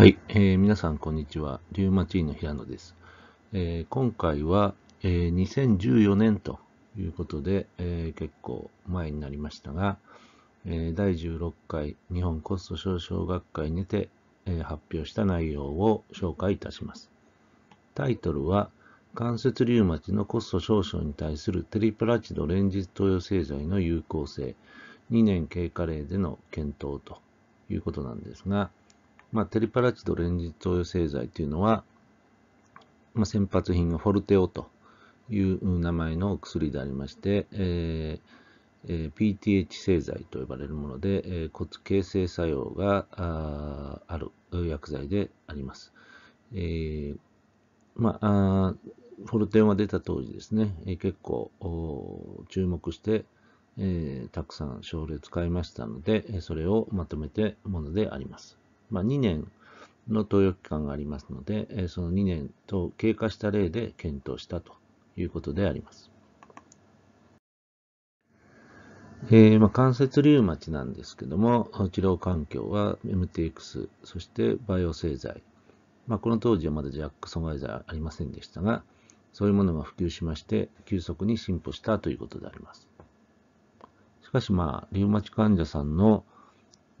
はい、えー、皆さんこんにちは。リュウマチーの平野です。えー、今回は、えー、2014年ということで、えー、結構前になりましたが、え第16回日本コスト少々学会にて、え発表した内容を紹介いたします。タイトルは、関節リウマチのコスト少々に対するテリプラチド連日投与製剤の有効性、2年経過例での検討ということなんですが、まあ、テリパラチド連日投与製剤というのは、まあ、先発品がフォルテオという名前の薬でありまして、えーえー、PTH 製剤と呼ばれるもので、えー、骨形成作用があある薬剤であります。えーまあ、フォルテオが出た当時ですね、えー、結構注目して、えー、たくさん症例使いましたので、それをまとめてものであります。まあ、2年の投与期間がありますので、えその2年と経過した例で検討したということであります。えー、まあ、関節リウマチなんですけども、治療環境は MTX、そしてバイオ製剤。まあ、この当時はまだジャック阻害剤ありませんでしたが、そういうものが普及しまして、急速に進歩したということであります。しかし、まあ、リウマチ患者さんの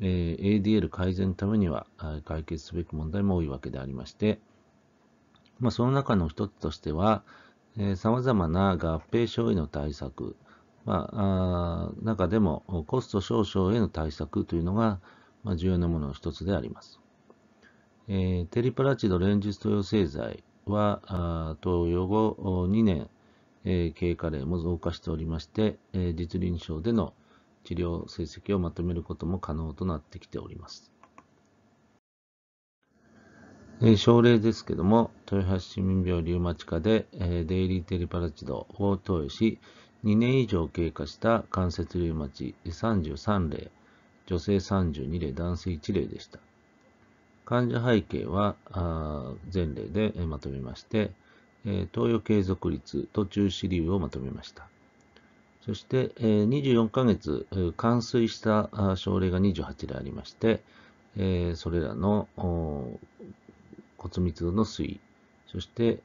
え ADL 改善のためには解決すべき問題も多いわけでありまして、まあ、その中の一つとしては、さまざまな合併症への対策、まあ、あ中でもコスト少々への対策というのが、まあ、重要なものの一つであります。えー、テリプラチド連日投与製剤はあ投与後2年、えー、経過例も増加しておりまして、えー、実臨床での治療成績をまとめることも可能となってきております。え症例ですけども、豊橋市民病リウマチ科で、えデイリーテリパラチドを投与し、2年以上経過した関節リウマチ33例、女性32例、男性1例でした。患者背景は全例でまとめまして、投与継続率と中止理由をまとめました。そして、24ヶ月、完遂した症例が28でありまして、それらの骨密度の推移、そして、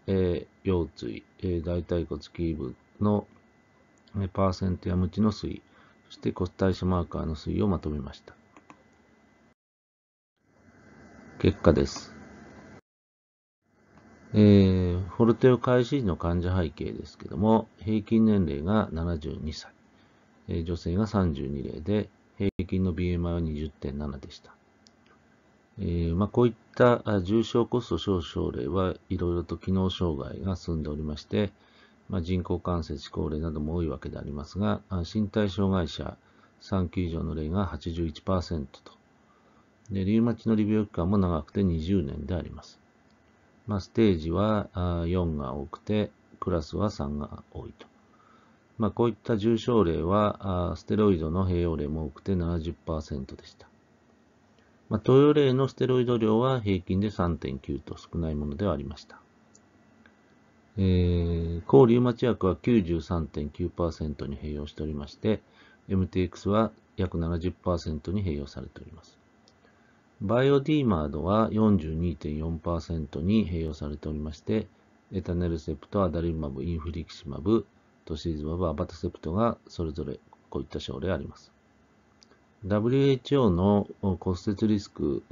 腰椎、大腿骨基部の、パーセントやムチの推移、そして骨代謝マーカーの推移をまとめました。結果です。えー、フォルテオ開始時の患者背景ですけども、平均年齢が72歳、えー、女性が32例で、平均の BMI は20.7でした。えー、まあ、こういった重症コスト少症例はいろいろと機能障害が進んでおりまして、まあ、人工関節、高齢なども多いわけでありますが、身体障害者3級以上の例が81%とで、リウマチの利病期間も長くて20年であります。まあ、ステージは4が多くて、クラスは3が多いと。まあ、こういった重症例は、ステロイドの併用例も多くて70%でした。まあ、投与例のステロイド量は平均で3.9と少ないものではありました。えー、抗リウマチ薬は93.9%に併用しておりまして、MTX は約70%に併用されております。バイオディーマードは42.4%に併用されておりまして、エタネルセプト、アダリマブ、インフリキシマブ、トシーズマブ、アバタセプトがそれぞれこういった症例あります。WHO の骨折リスク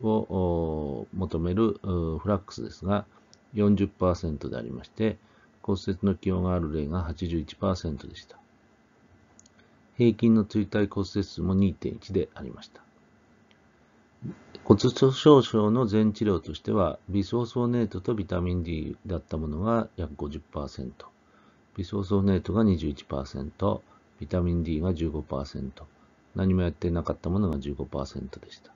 を求めるフラックスですが40%でありまして骨折の気温がある例が81%でした。平均の追体骨折数も2.1でありました。骨粗鬆症の全治療としては、ビソーソーネートとビタミン D だったものが約50%、ビソーソーネートが21%、ビタミン D が15%、何もやってなかったものが15%でした。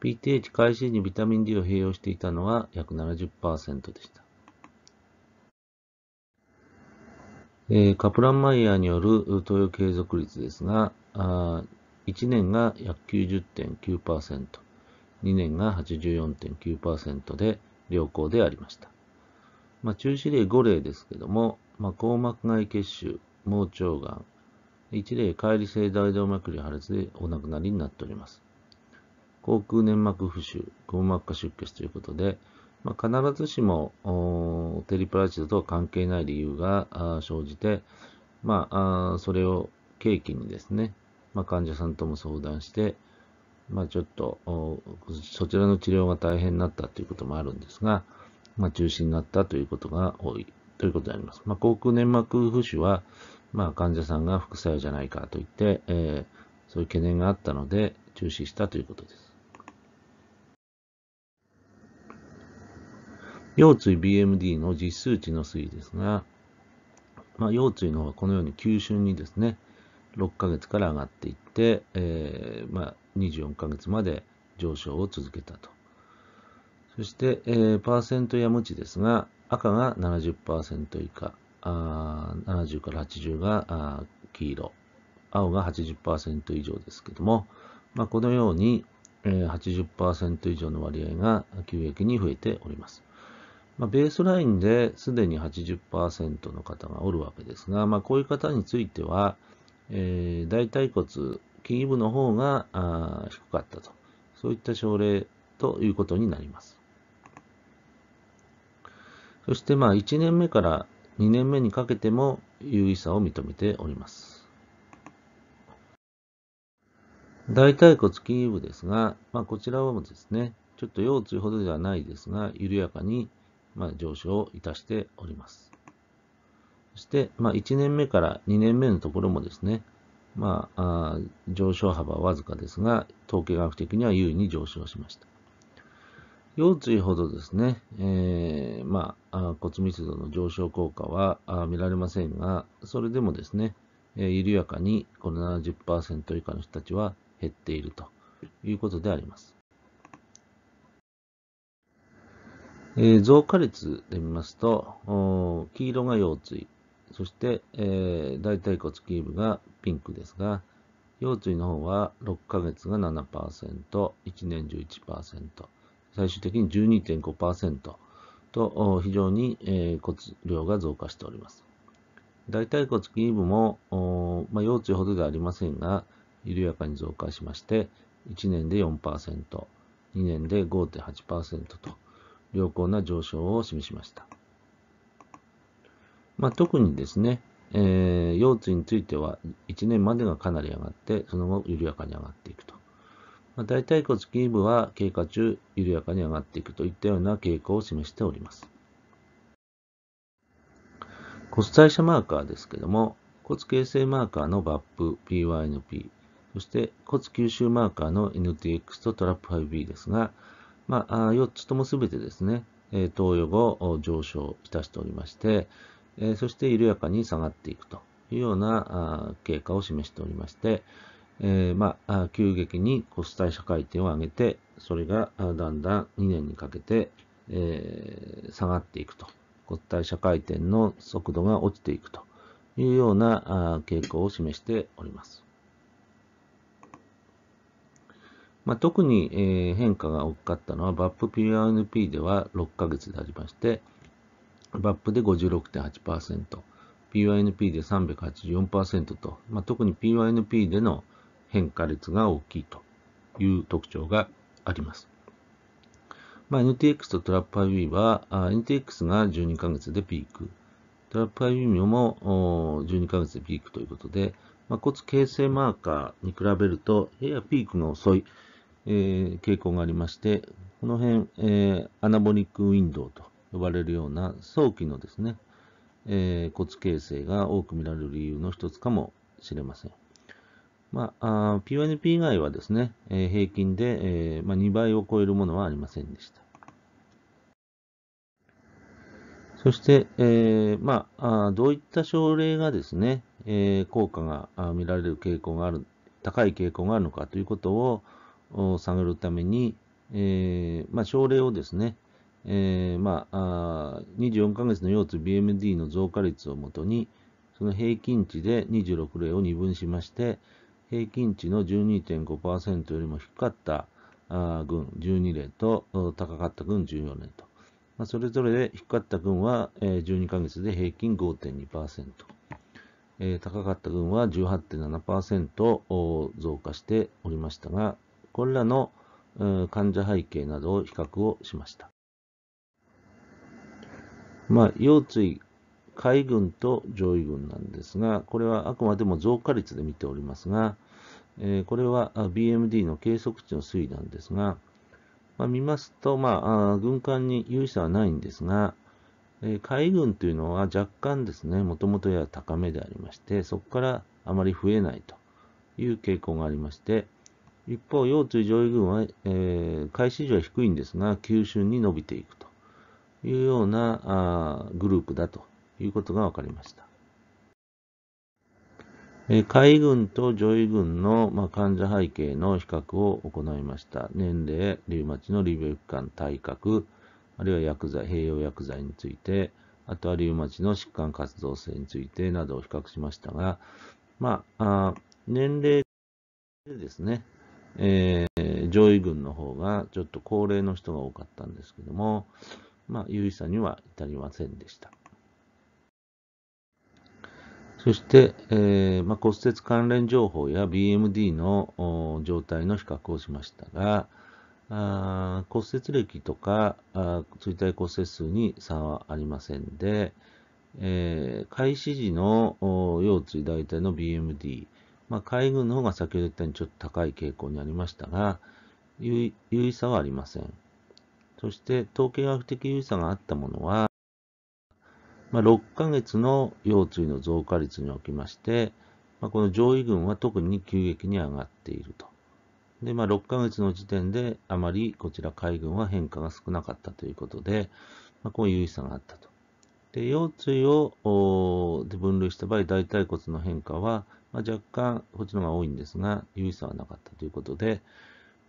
PTH 開始時にビタミン D を併用していたのは約70%でした。えカプランマイヤーによる投与継続率ですが、1年が約90.9%、2年が84.9%で良好でありました。まあ、中止例5例ですけども、まあ、硬膜外血腫、盲腸がん、1例解離性大動脈瘤破裂でお亡くなりになっております。口腔粘膜浮腫、硬膜下出血ということで、まあ、必ずしもテリプラチドとは関係ない理由が生じて、まあ、それを契機にですね、まあ、患者さんとも相談して、まあ、ちょっとそちらの治療が大変になったということもあるんですが、まあ、中止になったということが多いということになります。まあ、口腔粘膜浮腫は、まあ、患者さんが副作用じゃないかといって、えー、そういう懸念があったので中止したということです。腰椎 BMD の実数値の推移ですが、まあ、腰椎の方はこのように急峻にですね、6ヶ月から上がっていって、えー、まあ、24ヶ月まで上昇を続けたと。そして、えー、パーセントや無知ですが、赤が70%以下、あ70から80があ黄色、青が80%以上ですけども、まあ、このように、えー、80%以上の割合が急激に増えております。まあ、ベースラインですでに80%の方がおるわけですが、まあ、こういう方については、えー、大腿骨、筋部の方が低かったと。そういった症例ということになります。そしてまあ1年目から2年目にかけても有意差を認めております。大腿骨筋部ですが、まあ、こちらはですね、ちょっと腰椎ほどではないですが、緩やかにま上昇をいたしております。そして、まあ、1年目から2年目のところもですね、まあ、あ上昇幅はわずかですが、統計学的には優位に上昇しました。腰椎ほどですね、えー、まあ、骨密度の上昇効果は見られませんが、それでもですね、えー、緩やかにこの70%以下の人たちは減っているということであります。えー、増加率で見ますと、黄色が腰椎、そして、えー、大腿骨基部がピンクですが、腰椎の方は6ヶ月が7%、1年11%、最終的に12.5%と非常に、えー、骨量が増加しております。大腿骨基部も、まあ、腰椎ほどではありませんが、緩やかに増加しまして、1年で4%、2年で5.8%と良好な上昇を示しました。まあ、特にですね、えー、腰椎については1年までがかなり上がって、その後緩やかに上がっていくと。まあ、大腿骨筋部は経過中緩やかに上がっていくといったような傾向を示しております。骨代謝マーカーですけども、骨形成マーカーの VAP、PYNP、そして骨吸収マーカーの NTX と TRAP5B ですが、まあ、4つともすべてですね、投与後上昇いたしておりまして、えそして緩やかに下がっていくというような経過を示しておりまして、えまあ、急激にコスト代社会転を上げて、それがだんだん2年にかけて、え下がっていくと。コスト代社会転の速度が落ちていくというような傾向を示しております。まあ、特に変化が大きかったのは VAP-PRNP では6ヶ月でありまして、バップで56.8%、PYNP で384%と、まあ、特に PYNP での変化率が大きいという特徴があります。まあ、NTX とトラップ i v は、NTX が12ヶ月でピーク、トラップ i v も12ヶ月でピークということで、まあ、骨形成マーカーに比べると、ややピークが遅い、えー、傾向がありまして、この辺、えー、アナボリックウィンドウと呼ばれるような早期のですね、えー、骨形成が多く見られる理由の一つかもしれません。まあ、P1NP 以外はですね、えー、平均で、えーまあ、2倍を超えるものはありませんでした。そして、えーまあ、あどういった症例がですね、えー、効果が見られる傾向がある、高い傾向があるのかということを探るために、えーまあ、症例をですね、えー、まあ、あ24ヶ月の腰痛 BMD の増加率をもとに、その平均値で26例を二分しまして、平均値の12.5%よりも低かったあ群12例と高かった群14例と。まあ、それぞれで低かった群は、えー、12ヶ月で平均5.2%、えー、高かった群は18.7%増加しておりましたが、これらの患者背景などを比較をしました。まあ、腰椎、海軍と上位軍なんですが、これはあくまでも増加率で見ておりますが、えー、これは BMD の計測値の推移なんですが、まあ、見ますと、まあ、軍艦に有意差はないんですが、えー、海軍というのは若干ですね、もともとや高めでありまして、そこからあまり増えないという傾向がありまして、一方、腰椎上位軍は、えー、開始時は低いんですが、急峻に伸びていくと。いうようなあグループだということが分かりました。え海軍と上位軍の、まあ、患者背景の比較を行いました。年齢、リウマチのリベ病間、体格、あるいは薬剤、併用薬剤について、あとはリウマチの疾患活動性についてなどを比較しましたが、まあ、あ年齢でですね、えー、上位軍の方がちょっと高齢の人が多かったんですけども、まあ、有意差には至りませんでした。そして、えー、まあ、骨折関連情報や BMD の状態の比較をしましたが、あ骨折歴とかあ椎体骨折数に差はありませんで、えー、開始時の腰椎大体の BMD、まあ、海軍の方が先ほど言ったようにちょっと高い傾向にありましたが、有意差はありません。そして統計学的有差があったものは、まあ、6ヶ月の腰椎の増加率におきまして、まあ、この上位群は特に急激に上がっていると。で、まあ、6ヶ月の時点であまりこちら海軍は変化が少なかったということで、まあ、こういう有意差があったと。で、腰椎をで分類した場合、大腿骨の変化は、まあ、若干こっちの方が多いんですが、有意差はなかったということで、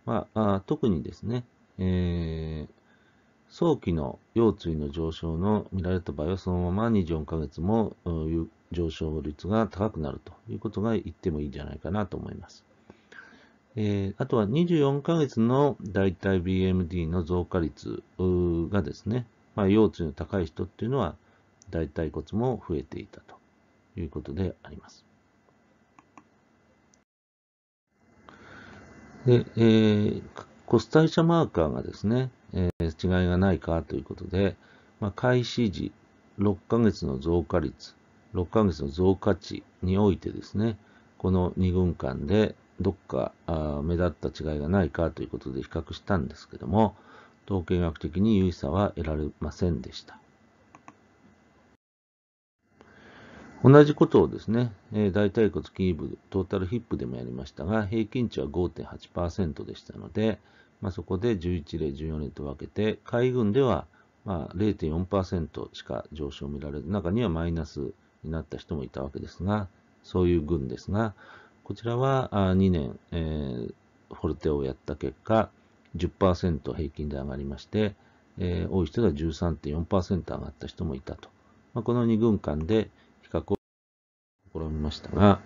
まあ、あ特にですね、えー、早期の腰椎の上昇の見られた場合は、そのまま24ヶ月も上昇率が高くなるということが言ってもいいんじゃないかなと思います。えー、あとは24ヶ月の大体 BMD の増加率がですね、まあ、腰椎の高い人っていうのは大腿骨も増えていたということであります。で、えー、コス代謝マーカーがですね、え違いがないかということで、まあ、開始時、6ヶ月の増加率、6ヶ月の増加値においてですね、この2軍間でどっかあ目立った違いがないかということで比較したんですけども、統計学的に有意差は得られませんでした。同じことをですね、え大腿骨キートータルヒップでもやりましたが、平均値は5.8%でしたので、まあ、そこで11例、14例と分けて、海軍ではまあ0.4%しか上昇を見られる、中にはマイナスになった人もいたわけですが、そういう軍ですが、こちらは2年、えー、フォルテをやった結果、10%平均で上がりまして、えー、多い人では13.4%上がった人もいたと。まあ、この2軍間で比較を試みましたが、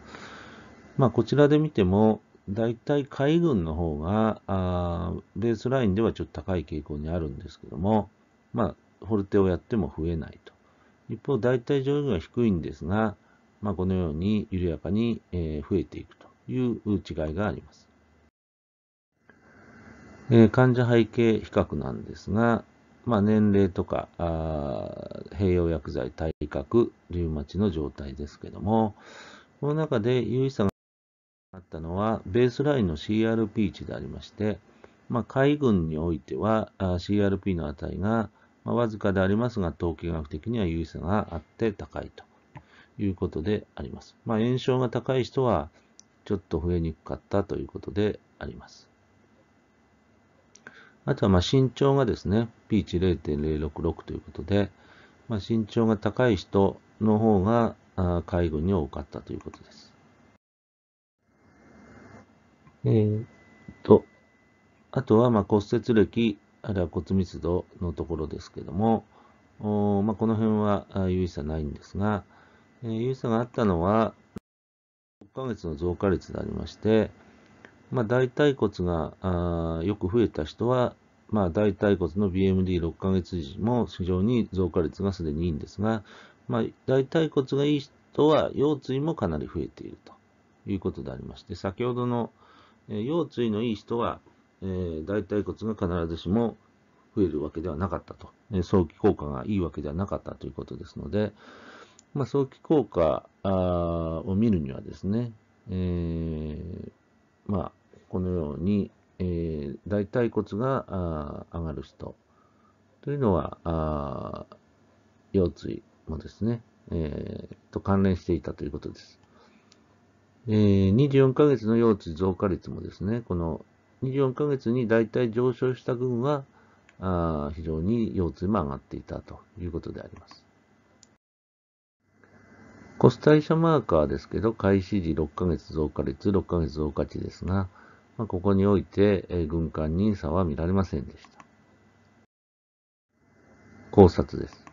まあ、こちらで見ても、大体海軍の方が、あベースラインではちょっと高い傾向にあるんですけども、まあ、フォルテをやっても増えないと。一方、大体上限は低いんですが、まあ、このように緩やかに、え増えていくという違いがあります。えー、患者背景比較なんですが、まあ、年齢とかあ併用薬剤、体格、リウマチの状態ですけども、この中で有意差があったのは、ベースラインの CRP 値でありまして、まあ、海軍においては、CRP の値が、まわずかでありますが、統計学的には優位差があって高いということであります。まあ、炎症が高い人は、ちょっと増えにくかったということであります。あとは、ま身長がですね、P 値0.066ということで、ま身長が高い人の方が、海軍に多かったということです。えー、っと、あとはま骨折歴、あるいは骨密度のところですけども、おまあ、この辺は有意差ないんですが、えー、有意差があったのは、6ヶ月の増加率でありまして、まあ、大腿骨があよく増えた人は、まあ、大腿骨の BMD6 ヶ月時も非常に増加率がすでにいいんですが、まあ、大腿骨がいい人は腰椎もかなり増えているということでありまして、先ほどのえ腰椎のいい人は、えー、大腿骨が必ずしも増えるわけではなかったと、え早期効果がいいわけではなかったということですので、まあ、早期効果を見るにはですね、えー、まあ、このように、えー、大腿骨が上がる人というのは、腰椎もですね、えー、と関連していたということです。24ヶ月の腰地増加率もですね、この24ヶ月に大体上昇した群は、あ非常に腰痛も上がっていたということであります。コス代謝マーカーですけど、開始時6ヶ月増加率、6ヶ月増加値ですが、まあ、ここにおいて、えー、軍艦に差は見られませんでした。考察です。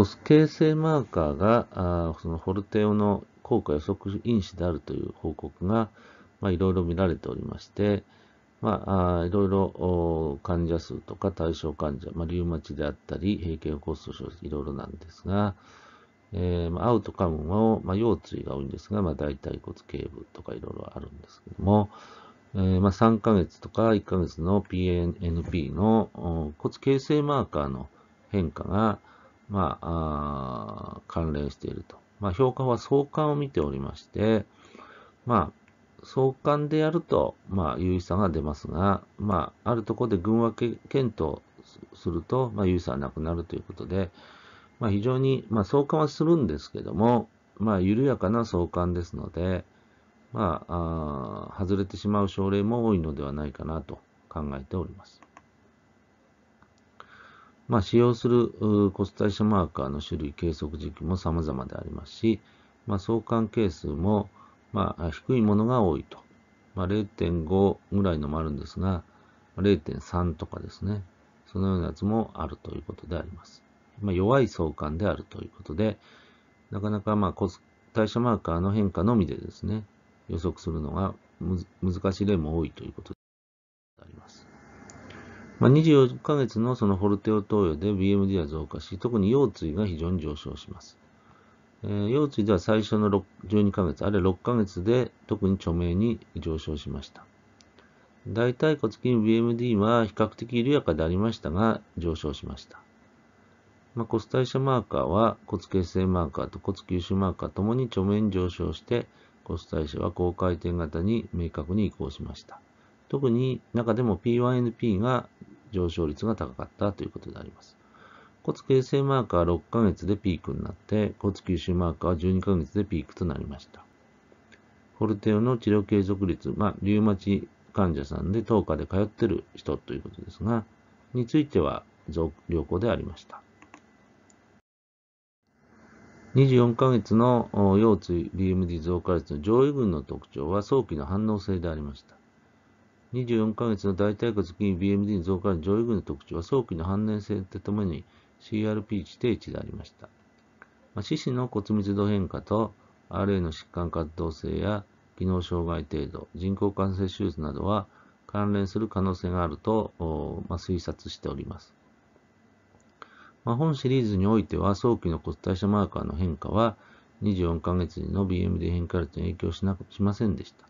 コス形成マーカーが、あそのフォルテオの効果予測因子であるという報告が、まあ、いろいろ見られておりまして、まあ、いろいろ患者数とか対象患者、まあ、リウマチであったり、閉経を起こ症いろいろなんですが、えー、まあ、アウトカムも、まあ、腰椎が多いんですが、まあ、大腿骨頸部とかいろいろあるんですけども、えー、まあ、3ヶ月とか1ヶ月の PNP の骨形成マーカーの変化が、まあ、あ関連していると。まあ、評価は相関を見ておりまして、まあ、相関でやると、まあ、有意差が出ますが、まあ、あるところで群分け検討すると、まあ、有意差はなくなるということで、まあ、非常に、まあ、相関はするんですけども、まあ、緩やかな相関ですので、まあ、あ外れてしまう症例も多いのではないかなと考えております。まあ、使用するコト代謝マーカーの種類、計測時期も様々でありますし、まあ、相関係数も、まあ、低いものが多いと。まあ、0.5ぐらいのもあるんですが、0.3とかですね。そのようなやつもあるということであります。まあ、弱い相関であるということで、なかなかまあス代謝マーカーの変化のみでですね、予測するのが難しい例も多いということです。まあ、24ヶ月のそのホルテオ投与で BMD は増加し、特に腰椎が非常に上昇します。えー、腰椎では最初の12ヶ月、あるいは6ヶ月で特に著名に上昇しました。大腿骨筋 BMD は比較的緩やかでありましたが、上昇しました。まあ、骨代謝マーカーは骨形成マーカーと骨吸収マーカーともに著名に上昇して、骨代謝は高回転型に明確に移行しました。特に中でも P1NP が上昇率が高かったということであります。骨形成マーカーは6ヶ月でピークになって、骨吸収マーカーは12ヶ月でピークとなりました。フォルテオの治療継続率、まあ、リウマチ患者さんで10日で通ってる人ということですが、については増良好でありました。24ヶ月の腰椎 BMD 増加率の上位群の特徴は早期の反応性でありました。24ヶ月の大体下月に BMD に増加の上位群の特徴は早期の反年性とともに CRP 値定値でありました。まあ、四肢の骨密度変化と RA の疾患活動性や機能障害程度、人工関節手術などは関連する可能性があると、まあ、推察しております。まあ、本シリーズにおいては早期の骨代謝マーカーの変化は24ヶ月の BMD 変化率に影響しなしませんでした。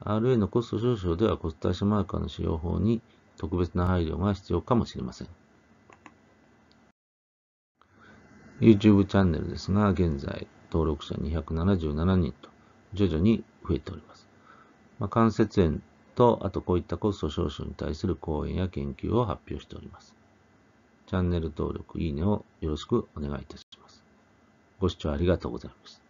RA のコスト少々ではコスト対象マーカーの使用法に特別な配慮が必要かもしれません。YouTube チャンネルですが、現在登録者277人と徐々に増えております。まあ、関節炎と、あとこういったコスト少々に対する講演や研究を発表しております。チャンネル登録、いいねをよろしくお願いいたします。ご視聴ありがとうございました。